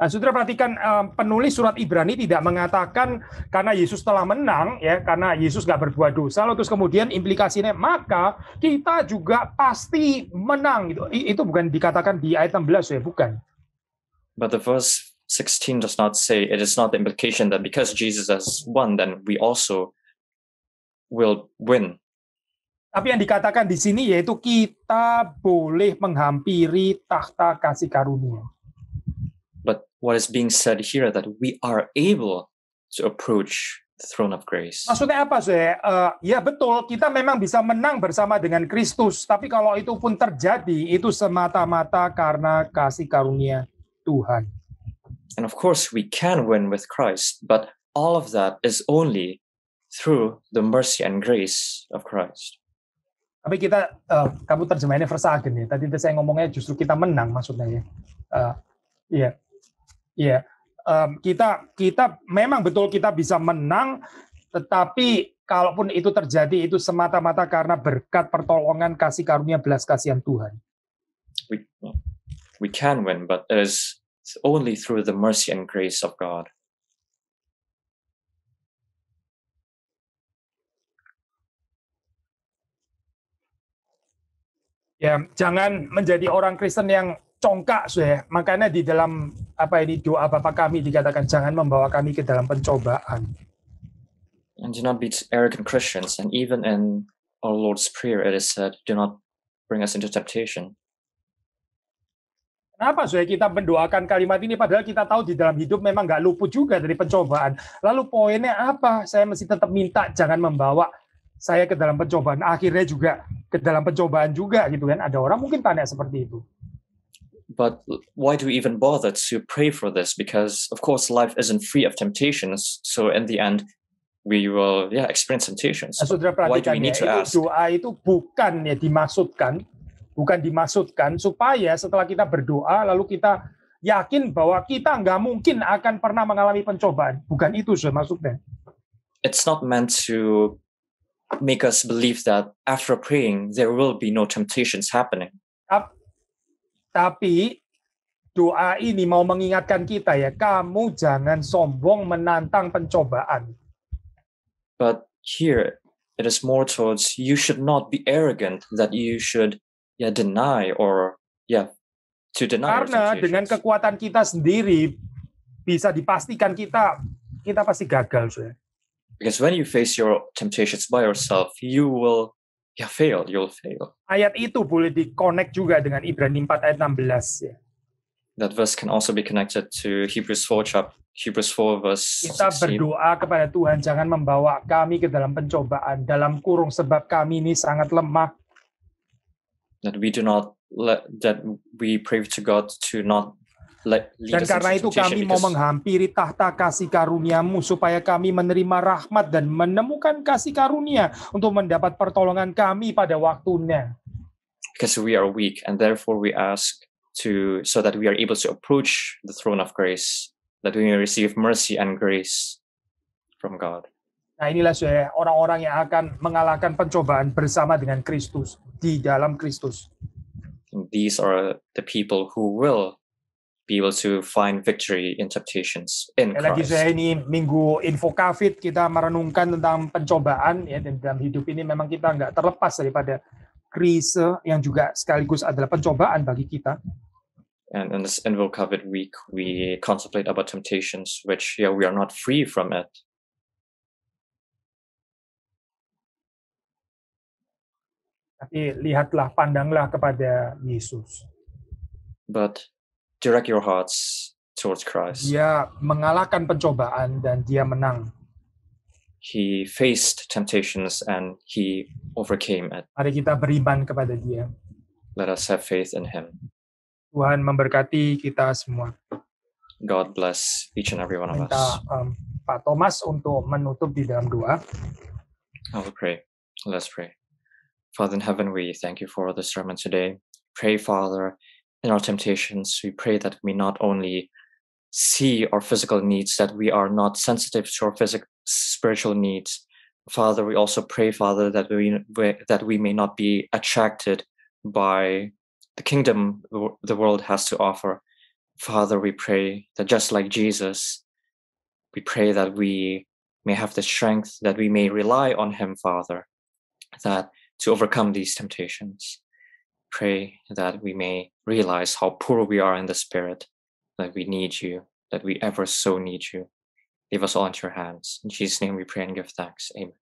Nah, saudara perhatikan eh, penulis surat Ibrani tidak mengatakan karena Yesus telah menang ya, karena Yesus nggak berbuat dosa, lalu terus kemudian implikasinya maka kita juga pasti menang itu Itu bukan dikatakan di ayat 16 ya, bukan. But the verse 16 does not say it is not the implication that because Jesus has won then we also will win. Tapi yang dikatakan di sini yaitu kita boleh menghampiri tahta kasih karunia what is being said here that we are able to approach the throne of grace. Maksudnya apa, sih? Eh, uh, ya betul, kita memang bisa menang bersama dengan Kristus, tapi kalau itu pun terjadi, itu semata-mata karena kasih karunia Tuhan. And of course we can win with Christ, but all of that is only through the mercy and grace of Christ. Tapi kita, uh, kamu terjemahinnya versagen ya. Tadi saya ngomongnya justru kita menang maksudnya ya. Uh, eh, Yeah. Ya, um, kita kita memang betul kita bisa menang, tetapi kalaupun itu terjadi itu semata-mata karena berkat pertolongan kasih karunia belas kasihan Tuhan. We, we can win, but it is only through the mercy and grace of God. Ya, jangan menjadi orang Kristen yang congkak sudah. Makanya di dalam apa ini doa bapak kami dikatakan jangan membawa kami ke dalam pencobaan. And do not be arrogant Christians and even in our Lord's prayer it is said do not bring us into temptation. Kenapa sudah kita mendoakan kalimat ini padahal kita tahu di dalam hidup memang nggak luput juga dari pencobaan. Lalu poinnya apa? Saya mesti tetap minta jangan membawa saya ke dalam pencobaan. Akhirnya juga ke dalam pencobaan juga gitu kan. Ada orang mungkin tanya seperti itu. But why do we even bother to pray for this? Because of course life isn't free of temptations. So in the end, we will yeah experience temptations. Nah, saudara perhatikan ya, itu ask? doa itu bukan ya dimaksudkan, bukan dimaksudkan supaya setelah kita berdoa lalu kita yakin bahwa kita nggak mungkin akan pernah mengalami pencobaan. Bukan itu saudara maksudnya. It's not meant to make us believe that after praying there will be no temptations happening. Tapi doa ini mau mengingatkan kita ya, kamu jangan sombong menantang pencobaan. But here it is more towards you should not be arrogant that you should yeah deny or yeah to deny. Karena dengan kekuatan kita sendiri bisa dipastikan kita kita pasti gagal, Because when you face your temptations by yourself, you will ya fail, you'll fail. Ayat itu boleh dikonek juga dengan Ibrani 4 ayat 16 ya. That verse can also be connected to Hebrews 4 chapter Hebrews 4 verse 16. Kita berdoa kepada Tuhan jangan membawa kami ke dalam pencobaan dalam kurung sebab kami ini sangat lemah. That we do not let, that we pray to God to not dan karena itu kami mau menghampiri tahta kasih karuniamu supaya kami menerima rahmat dan menemukan kasih karunia untuk mendapat pertolongan kami pada waktunya. Because we are weak and therefore we ask to so that we are able to approach the throne of grace that we may receive mercy and grace from God. Nah inilah saya orang-orang yang akan mengalahkan pencobaan bersama dengan Kristus di dalam Kristus. These are the people who will be able to find victory in temptations in Christ. Lagi saya ini minggu info COVID kita merenungkan tentang pencobaan ya dan dalam hidup ini memang kita nggak terlepas daripada krisis yang juga sekaligus adalah pencobaan bagi kita. And in this info COVID week, we contemplate about temptations, which yeah, we are not free from it. Tapi lihatlah, pandanglah kepada Yesus. But direct your hearts towards Christ. Dia mengalahkan pencobaan dan dia menang. He faced temptations and he overcame it. Mari kita beriman kepada dia. Let us have faith in him. Tuhan memberkati kita semua. God bless each and every one of us. Minta, um, Pak Thomas untuk menutup di dalam doa. I will pray. Let's pray. Father in heaven, we thank you for the sermon today. Pray, Father, in our temptations, we pray that we not only see our physical needs, that we are not sensitive to our physical spiritual needs. Father, we also pray, Father, that we that we may not be attracted by the kingdom the world has to offer. Father, we pray that just like Jesus, we pray that we may have the strength that we may rely on Him, Father, that to overcome these temptations pray that we may realize how poor we are in the spirit, that we need you, that we ever so need you. Leave us all into your hands. In Jesus' name we pray and give thanks. Amen.